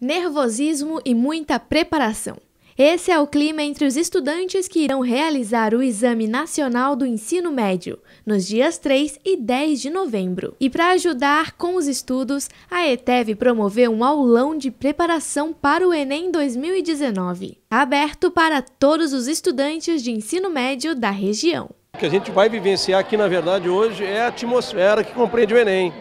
Nervosismo e muita preparação. Esse é o clima entre os estudantes que irão realizar o Exame Nacional do Ensino Médio, nos dias 3 e 10 de novembro. E para ajudar com os estudos, a ETEV promoveu um aulão de preparação para o Enem 2019, aberto para todos os estudantes de ensino médio da região. O que a gente vai vivenciar aqui, na verdade, hoje é a atmosfera que compreende o Enem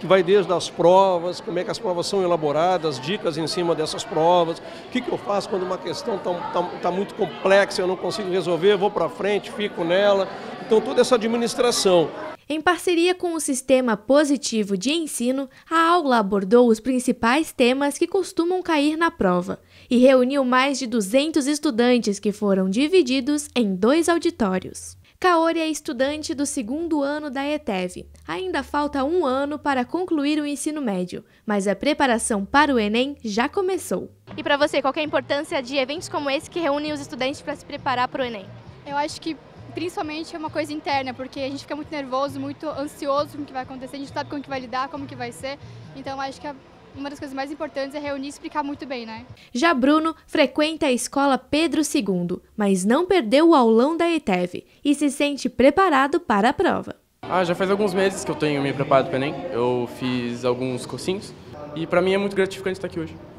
que vai desde as provas, como é que as provas são elaboradas, dicas em cima dessas provas, o que, que eu faço quando uma questão está tá, tá, tá muito complexa, eu não consigo resolver, vou para frente, fico nela. Então, toda essa administração. Em parceria com o Sistema Positivo de Ensino, a aula abordou os principais temas que costumam cair na prova e reuniu mais de 200 estudantes que foram divididos em dois auditórios. Kaori é estudante do segundo ano da ETEV. Ainda falta um ano para concluir o ensino médio, mas a preparação para o Enem já começou. E para você, qual é a importância de eventos como esse que reúnem os estudantes para se preparar para o Enem? Eu acho que principalmente é uma coisa interna, porque a gente fica muito nervoso, muito ansioso com o que vai acontecer, a gente sabe como que vai lidar, como que vai ser. Então acho que a uma das coisas mais importantes é reunir e explicar muito bem, né? Já Bruno frequenta a escola Pedro II, mas não perdeu o aulão da ETEV e se sente preparado para a prova. Ah, já faz alguns meses que eu tenho me preparado para o Enem. Eu fiz alguns cursinhos e para mim é muito gratificante estar aqui hoje.